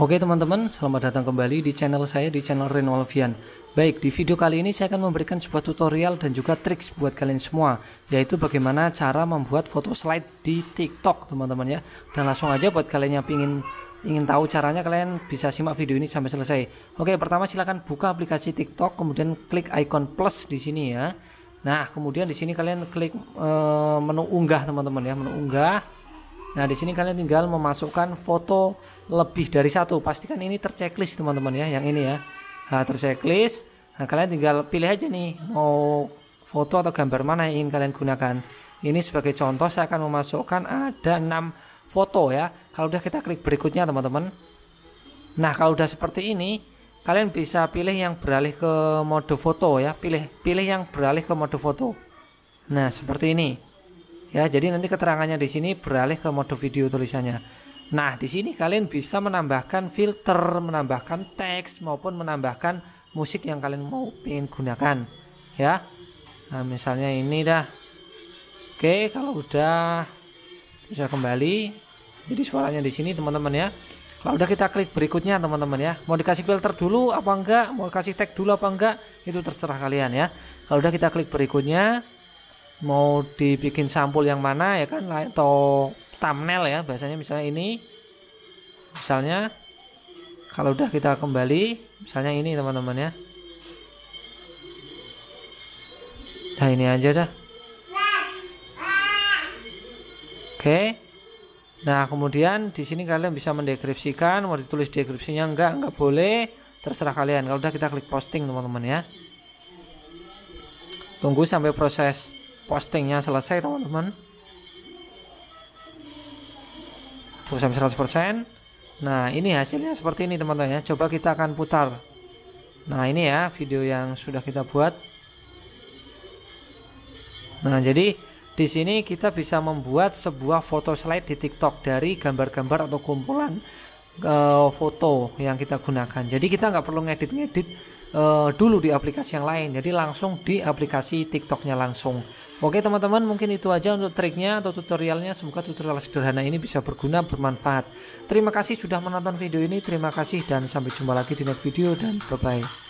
Oke teman-teman, selamat datang kembali di channel saya di channel Renolvian Baik, di video kali ini saya akan memberikan sebuah tutorial dan juga triks buat kalian semua, yaitu bagaimana cara membuat foto slide di TikTok, teman-teman ya. Dan langsung aja buat kalian yang ingin ingin tahu caranya kalian bisa simak video ini sampai selesai. Oke, pertama silahkan buka aplikasi TikTok, kemudian klik icon plus di sini ya. Nah, kemudian di sini kalian klik e, menu unggah, teman-teman ya, menu unggah. Nah, di sini kalian tinggal memasukkan foto lebih dari satu. Pastikan ini terchecklist teman-teman ya, yang ini ya. Nah, terchecklist. Nah, kalian tinggal pilih aja nih mau foto atau gambar mana yang ingin kalian gunakan. Ini sebagai contoh saya akan memasukkan ada 6 foto ya. Kalau udah kita klik berikutnya teman-teman. Nah, kalau udah seperti ini, kalian bisa pilih yang beralih ke mode foto ya, pilih pilih yang beralih ke mode foto. Nah, seperti ini. Ya, jadi nanti keterangannya di sini beralih ke mode video tulisannya. Nah, di sini kalian bisa menambahkan filter, menambahkan teks maupun menambahkan musik yang kalian mau ingin gunakan. Ya. Nah, misalnya ini dah. Oke, kalau udah bisa kembali. Jadi suaranya di sini teman-teman ya. Kalau udah kita klik berikutnya teman-teman ya. Mau dikasih filter dulu apa enggak, mau kasih tag dulu apa enggak, itu terserah kalian ya. Kalau udah kita klik berikutnya, mau dibikin sampul yang mana ya kan atau thumbnail ya Biasanya misalnya ini misalnya kalau udah kita kembali misalnya ini teman-teman ya nah ini aja dah oke okay. nah kemudian di sini kalian bisa mendeskripsikan mau ditulis deskripsinya enggak enggak boleh terserah kalian kalau udah kita klik posting teman-teman ya tunggu sampai proses postingnya selesai teman-teman tuh sampai 100% nah ini hasilnya seperti ini teman-teman ya coba kita akan putar nah ini ya video yang sudah kita buat nah jadi di sini kita bisa membuat sebuah foto slide di TikTok dari gambar-gambar atau kumpulan uh, foto yang kita gunakan. Jadi kita nggak perlu ngedit-ngedit uh, dulu di aplikasi yang lain jadi langsung di aplikasi TikToknya langsung Oke teman-teman mungkin itu aja untuk triknya atau tutorialnya semoga tutorial sederhana ini bisa berguna bermanfaat terima kasih sudah menonton video ini terima kasih dan sampai jumpa lagi di next video dan bye bye